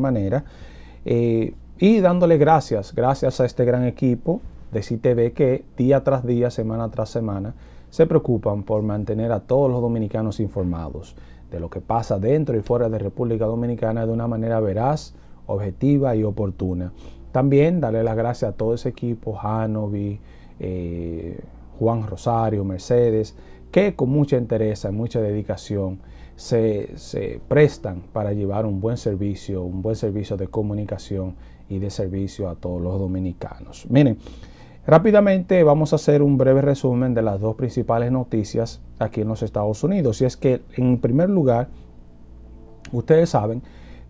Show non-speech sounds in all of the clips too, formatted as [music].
manera. Eh, y dándole gracias, gracias a este gran equipo de CITV que día tras día, semana tras semana, se preocupan por mantener a todos los dominicanos informados de lo que pasa dentro y fuera de República Dominicana de una manera veraz, objetiva y oportuna. También darle las gracias a todo ese equipo, Hanovi, eh, Juan Rosario, Mercedes, que con mucha interés y mucha dedicación se, prestan para llevar un buen servicio, un buen servicio de comunicación y de servicio a todos los dominicanos. Miren, rápidamente vamos a hacer un breve resumen de las dos principales noticias aquí en los Estados Unidos. Y es que, en primer lugar, ustedes saben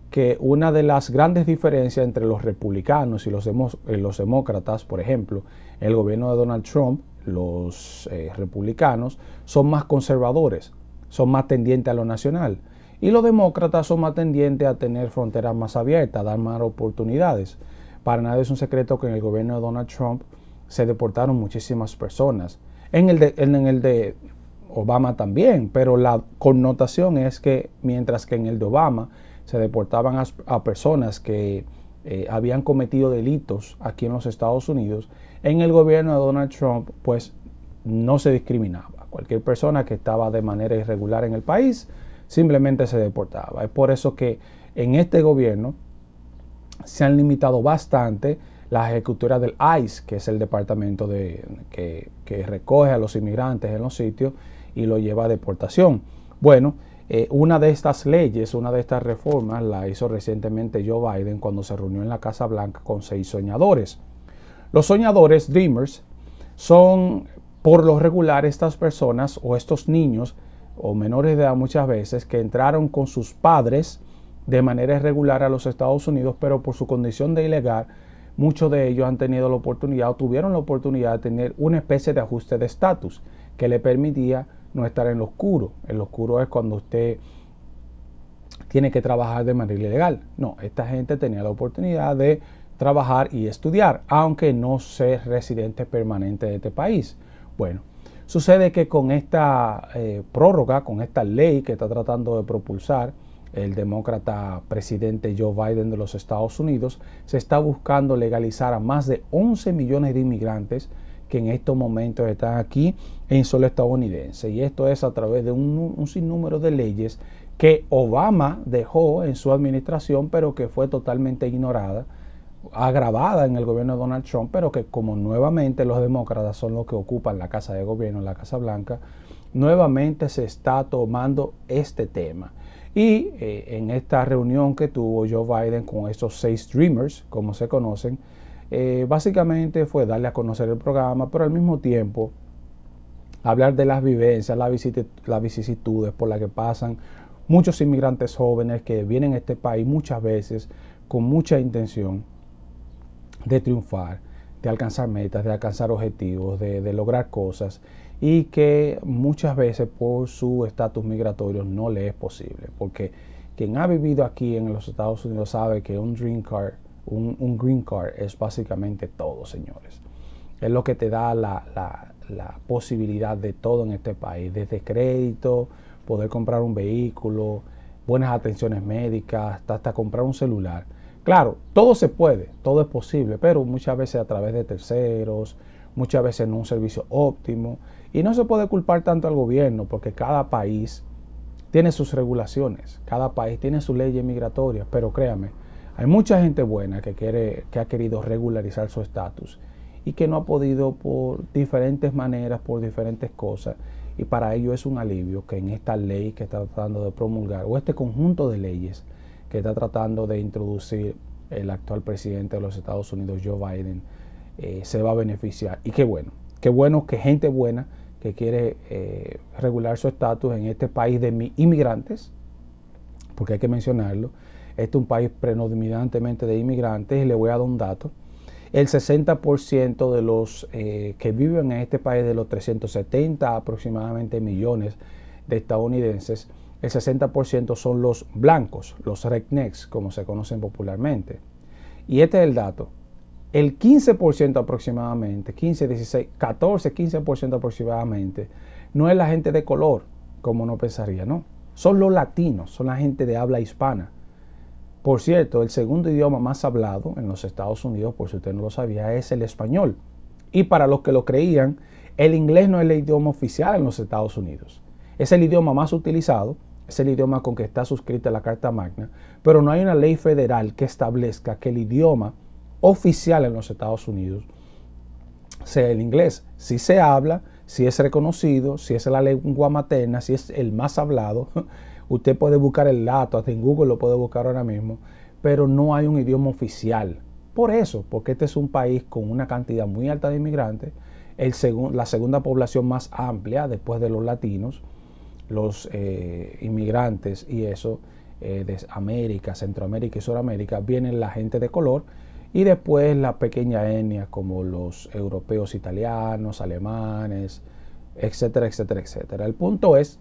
que una de las grandes diferencias entre los republicanos y los, eh, demócratas, por ejemplo, el gobierno de Donald Trump, los eh, republicanos son más conservadores, son más tendientes a lo nacional y los demócratas son más tendientes a tener fronteras más abiertas, dar más oportunidades. Para nadie es un secreto que en el gobierno de Donald Trump se deportaron muchísimas personas. En el de, en el de Obama también, pero la connotación es que mientras que en el de Obama se deportaban a, personas que eh, habían cometido delitos aquí en los Estados Unidos, en el gobierno de Donald Trump pues no se discriminaba. Cualquier persona que estaba de manera irregular en el país simplemente se deportaba. Es por eso que en este gobierno se han limitado bastante las ejecutoras del ICE, que es el departamento de, que, recoge a los inmigrantes en los sitios y lo lleva a deportación. Bueno, eh, una de estas leyes, una de estas reformas la hizo recientemente Joe Biden cuando se reunió en la Casa Blanca con seis soñadores. Los soñadores, Dreamers, son por lo regular, estas personas o estos niños o menores de edad muchas veces que entraron con sus padres de manera irregular a los Estados Unidos, pero por su condición de ilegal, muchos de ellos han tenido la oportunidad o tuvieron la oportunidad de tener una especie de ajuste de estatus que le permitía no estar en lo oscuro. En oscuro es cuando usted tiene que trabajar de manera ilegal. No, esta gente tenía la oportunidad de trabajar y estudiar, aunque no sea residente permanente de este país. Bueno, sucede que con esta eh, prórroga, con esta ley que está tratando de propulsar el demócrata presidente Joe Biden de los Estados Unidos, se está buscando legalizar a más de 11 millones de inmigrantes que en estos momentos están aquí en suelo estadounidense. Y esto es a través de un sinnúmero de leyes que Obama dejó en su administración, pero que fue totalmente ignorada agravada en el gobierno de Donald Trump, pero que como nuevamente los demócratas son los que ocupan la Casa de Gobierno, la Casa Blanca, nuevamente se está tomando este tema. Y eh, en esta reunión que tuvo Joe Biden con estos seis Dreamers, como se conocen, eh, básicamente fue darle a conocer el programa, pero al mismo tiempo hablar de las vivencias, las vicisitudes por las que pasan muchos inmigrantes jóvenes que vienen a este país muchas veces con mucha intención de triunfar, de alcanzar metas, de alcanzar objetivos, de, lograr cosas y que muchas veces por su estatus migratorio no le es posible. Porque quien ha vivido aquí en los Estados Unidos sabe que un green card, un, green card es básicamente todo, señores. Es lo que te da la, posibilidad de todo en este país, desde crédito, poder comprar un vehículo, buenas atenciones médicas, hasta comprar un celular. Claro, todo se puede, todo es posible, pero muchas veces a través de terceros, muchas veces en un servicio óptimo. Y no se puede culpar tanto al gobierno porque cada país tiene sus regulaciones, cada país tiene sus leyes migratorias, pero créame, hay mucha gente buena que, quiere, que ha querido regularizar su estatus y que no ha podido por diferentes maneras, por diferentes cosas. Y para ello es un alivio que en esta ley que está tratando de promulgar o este conjunto de leyes que está tratando de introducir el actual presidente de los Estados Unidos, Joe Biden, eh, se va a beneficiar. Y qué bueno, qué bueno que gente buena que quiere eh, regular su estatus en este país de inmigrantes, porque hay que mencionarlo, este es un país predominantemente de inmigrantes y le voy a dar un dato. El 60% de los eh, que viven en este país, de los 370 aproximadamente millones de estadounidenses, el 60% son los blancos, los rednecks, como se conocen popularmente. Y este es el dato. El 15% aproximadamente, 15, 16, 14, 15% aproximadamente, no es la gente de color, como no pensaría, ¿no? Son los latinos, son la gente de habla hispana. Por cierto, el segundo idioma más hablado en los Estados Unidos, por si usted no lo sabía, es el español. Y para los que lo creían, el inglés no es el idioma oficial en los Estados Unidos. Es el idioma más utilizado, es el idioma con que está suscrita la Carta Magna, pero no hay una ley federal que establezca que el idioma oficial en los Estados Unidos sea el inglés. Si se habla, si es reconocido, si es la lengua materna, si es el más hablado, [laughs] usted puede buscar el dato, hasta en Google lo puede buscar ahora mismo, pero no hay un idioma oficial. Por eso, porque este es un país con una cantidad muy alta de inmigrantes, el la segunda población más amplia después de los latinos, los eh, inmigrantes y eso eh, de América, Centroamérica y Suramérica, vienen la gente de color y después la pequeña etnia como los europeos, italianos, alemanes, etcétera, etcétera, etcétera. El punto es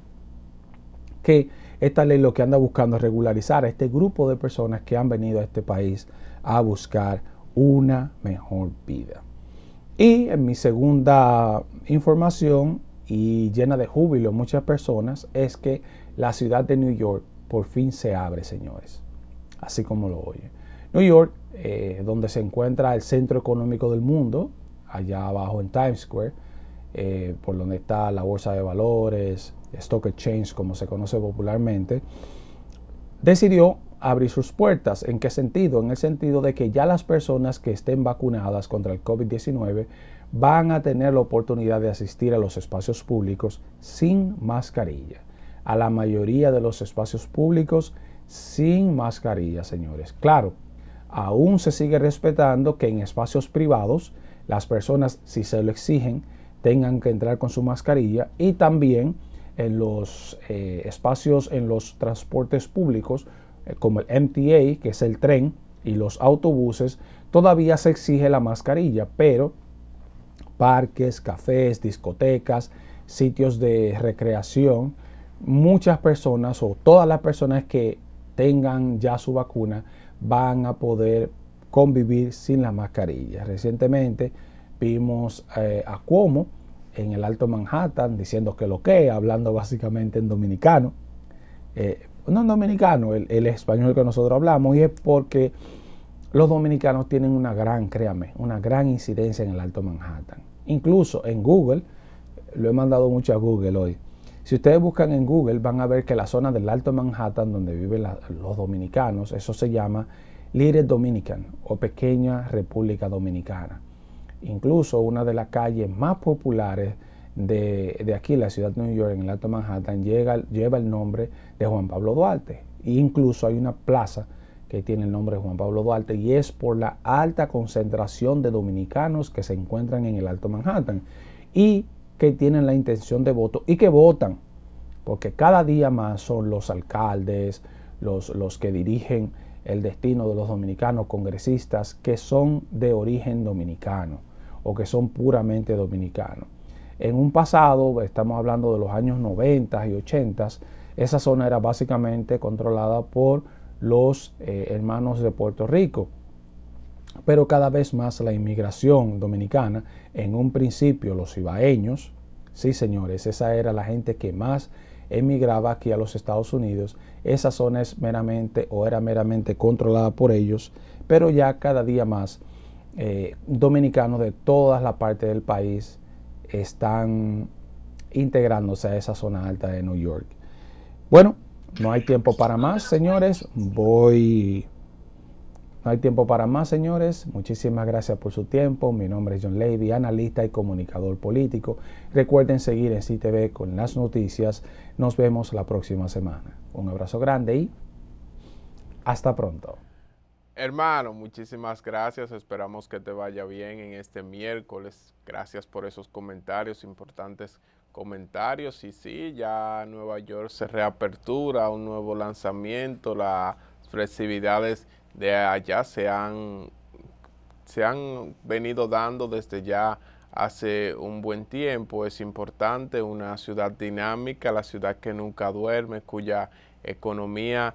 que esta ley lo que anda buscando es regularizar a este grupo de personas que han venido a este país a buscar una mejor vida. Y en mi segunda información y llena de júbilo muchas personas es que la ciudad de New York por fin se abre, señores, así como lo oye. New York, eh, donde se encuentra el centro económico del mundo, allá abajo en Times Square, eh, por donde está la bolsa de valores, Stock Exchange, como se conoce popularmente, decidió abrir sus puertas. ¿En qué sentido? En el sentido de que ya las personas que estén vacunadas contra el COVID-19 van a tener la oportunidad de asistir a los espacios públicos sin mascarilla. A la mayoría de los espacios públicos sin mascarilla, señores. Claro, aún se sigue respetando que en espacios privados las personas, si se lo exigen, tengan que entrar con su mascarilla y también en los eh, espacios, en los transportes públicos, eh, como el MTA, que es el tren, y los autobuses, todavía se exige la mascarilla, pero parques, cafés, discotecas, sitios de recreación, muchas personas o todas las personas que tengan ya su vacuna van a poder convivir sin la mascarilla. Recientemente vimos eh, a Cuomo en el Alto Manhattan diciendo que lo que, hablando básicamente en dominicano, eh, no dominicano, el, español que nosotros hablamos, y es porque los dominicanos tienen una gran, créame, una gran incidencia en el Alto Manhattan. Incluso en Google, lo he mandado mucho a Google hoy. Si ustedes buscan en Google, van a ver que la zona del Alto Manhattan, donde viven los dominicanos, eso se llama Little Dominican o Pequeña República Dominicana. Incluso una de las calles más populares de, de aquí, la ciudad de New York, en el Alto Manhattan, llega, lleva el nombre de Juan Pablo Duarte. E incluso hay una plaza que tiene el nombre de Juan Pablo Duarte y es por la alta concentración de dominicanos que se encuentran en el Alto Manhattan y que tienen la intención de voto y que votan, porque cada día más son los alcaldes, los, los que dirigen el destino de los dominicanos congresistas que son de origen dominicano o que son puramente dominicanos. En un pasado, estamos hablando de los años 90 y 80, esa zona era básicamente controlada por los eh, hermanos de Puerto Rico. Pero cada vez más la inmigración dominicana, en un principio los ibaeños, sí señores, esa era la gente que más emigraba aquí a los Estados Unidos. Esa zona es meramente o era meramente controlada por ellos, pero ya cada día más eh, dominicanos de todas la parte del país están integrándose a esa zona alta de New York. Bueno, no hay tiempo para más, señores. Voy. No hay tiempo para más, señores. Muchísimas gracias por su tiempo. Mi nombre es John Levy, analista y comunicador político. Recuerden seguir en CTV con las noticias. Nos vemos la próxima semana. Un abrazo grande y hasta pronto. Hermano, muchísimas gracias. Esperamos que te vaya bien en este miércoles. Gracias por esos comentarios, importantes comentarios. Y sí, ya Nueva York se reapertura, un nuevo lanzamiento. Las festividades de allá se han, se han venido dando desde ya hace un buen tiempo. Es importante una ciudad dinámica, la ciudad que nunca duerme, cuya economía